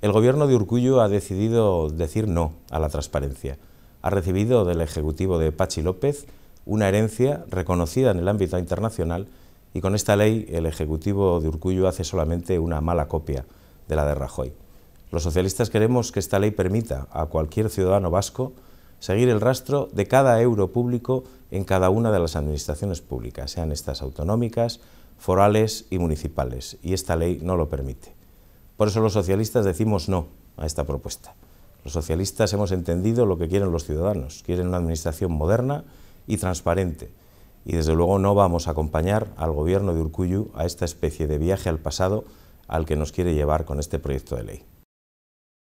El gobierno de Urcullo ha decidido decir no a la transparencia. Ha recibido del Ejecutivo de Pachi López una herencia reconocida en el ámbito internacional y con esta ley el Ejecutivo de Urcullo hace solamente una mala copia de la de Rajoy. Los socialistas queremos que esta ley permita a cualquier ciudadano vasco seguir el rastro de cada euro público en cada una de las administraciones públicas, sean estas autonómicas, forales y municipales, y esta ley no lo permite. Por eso los socialistas decimos no a esta propuesta. Los socialistas hemos entendido lo que quieren los ciudadanos. Quieren una administración moderna y transparente. Y desde luego no vamos a acompañar al gobierno de Urcuyu a esta especie de viaje al pasado al que nos quiere llevar con este proyecto de ley.